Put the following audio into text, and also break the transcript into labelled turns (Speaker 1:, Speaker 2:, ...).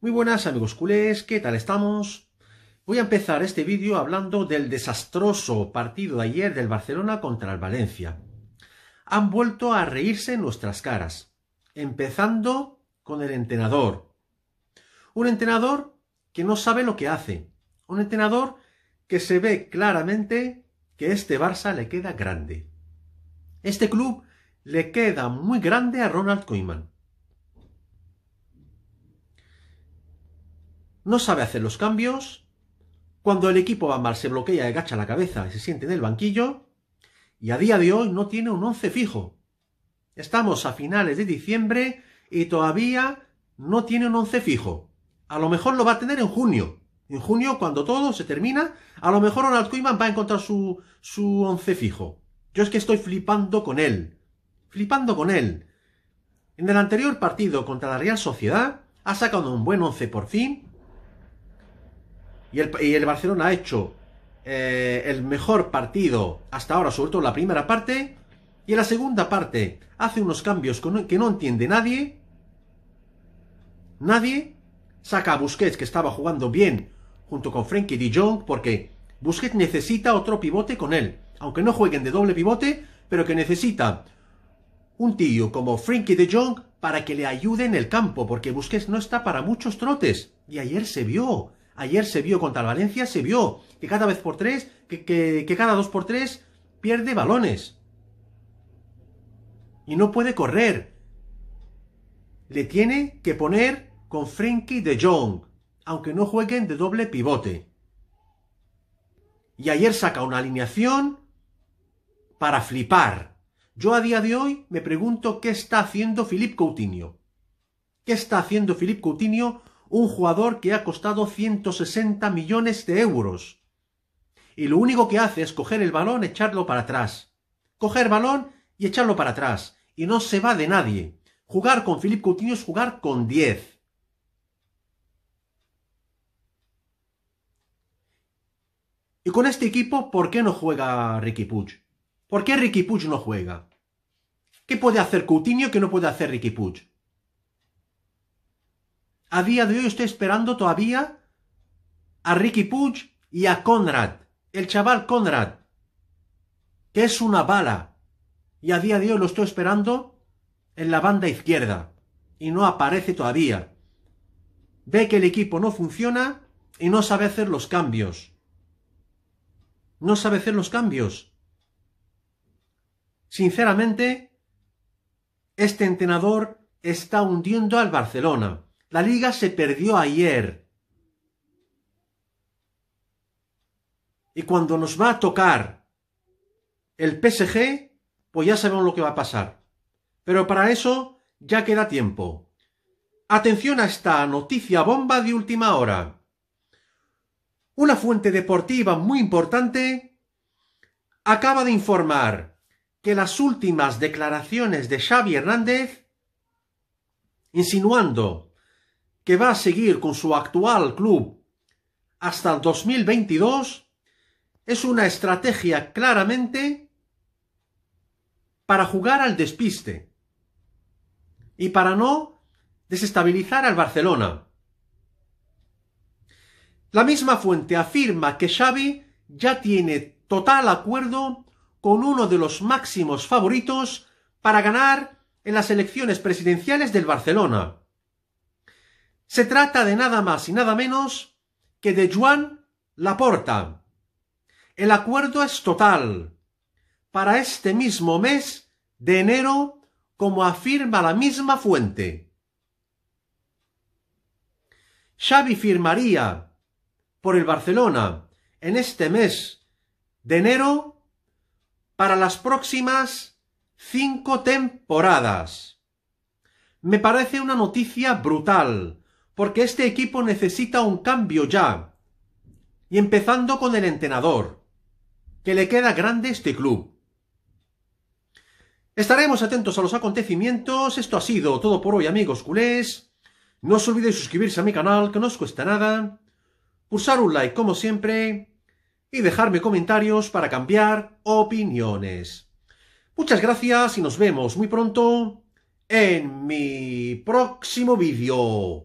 Speaker 1: Muy buenas amigos culés, ¿qué tal estamos? Voy a empezar este vídeo hablando del desastroso partido de ayer del Barcelona contra el Valencia. Han vuelto a reírse en nuestras caras, empezando con el entrenador. Un entrenador que no sabe lo que hace, un entrenador que se ve claramente que este Barça le queda grande. Este club le queda muy grande a Ronald Koeman. no sabe hacer los cambios, cuando el equipo va mal se bloquea y agacha la cabeza y se siente en el banquillo, y a día de hoy no tiene un once fijo. Estamos a finales de diciembre y todavía no tiene un once fijo. A lo mejor lo va a tener en junio. En junio, cuando todo se termina, a lo mejor Ronald Koeman va a encontrar su, su once fijo. Yo es que estoy flipando con él. Flipando con él. En el anterior partido contra la Real Sociedad, ha sacado un buen once por fin, y el, Barcelona ha hecho eh, el mejor partido hasta ahora, sobre todo en la primera parte. Y en la segunda parte hace unos cambios que no entiende nadie. Nadie. Saca a Busquets, que estaba jugando bien, junto con Frankie de Jong, porque Busquets necesita otro pivote con él. Aunque no jueguen de doble pivote, pero que necesita un tío como Frankie de Jong para que le ayude en el campo, porque Busquets no está para muchos trotes. Y ayer se vio. Ayer se vio contra el Valencia, se vio que cada vez por tres, que, cada dos por tres pierde balones. Y no puede correr. Le tiene que poner con Frenkie de Jong, aunque no jueguen de doble pivote. Y ayer saca una alineación para flipar. Yo a día de hoy me pregunto qué está haciendo Filip Coutinho. ¿Qué está haciendo Philippe Coutinho un jugador que ha costado 160 millones de euros. Y lo único que hace es coger el balón, echarlo para atrás. Coger balón y echarlo para atrás. Y no se va de nadie. Jugar con Philippe Coutinho es jugar con 10. Y con este equipo, ¿por qué no juega Ricky Puig? ¿Por qué Ricky Puig no juega? ¿Qué puede hacer Coutinho que no puede hacer Ricky Puig? A día de hoy estoy esperando todavía a Ricky Puig y a Conrad, el chaval Conrad, que es una bala. Y a día de hoy lo estoy esperando en la banda izquierda. Y no aparece todavía. Ve que el equipo no funciona y no sabe hacer los cambios. No sabe hacer los cambios. Sinceramente, este entrenador está hundiendo al Barcelona. La liga se perdió ayer. Y cuando nos va a tocar el PSG, pues ya sabemos lo que va a pasar. Pero para eso ya queda tiempo. Atención a esta noticia bomba de última hora. Una fuente deportiva muy importante acaba de informar que las últimas declaraciones de Xavi Hernández insinuando que va a seguir con su actual club hasta el 2022 es una estrategia claramente para jugar al despiste y para no desestabilizar al Barcelona. La misma fuente afirma que Xavi ya tiene total acuerdo con uno de los máximos favoritos para ganar en las elecciones presidenciales del Barcelona, se trata de nada más y nada menos que de Juan Laporta. El acuerdo es total. Para este mismo mes de enero, como afirma la misma fuente. Xavi firmaría por el Barcelona en este mes de enero para las próximas cinco temporadas. Me parece una noticia brutal, porque este equipo necesita un cambio ya. Y empezando con el entrenador, que le queda grande este club. Estaremos atentos a los acontecimientos. Esto ha sido todo por hoy, amigos culés. No os olvidéis suscribirse a mi canal, que no os cuesta nada. Pulsar un like, como siempre. Y dejarme comentarios para cambiar opiniones. Muchas gracias y nos vemos muy pronto en mi próximo vídeo.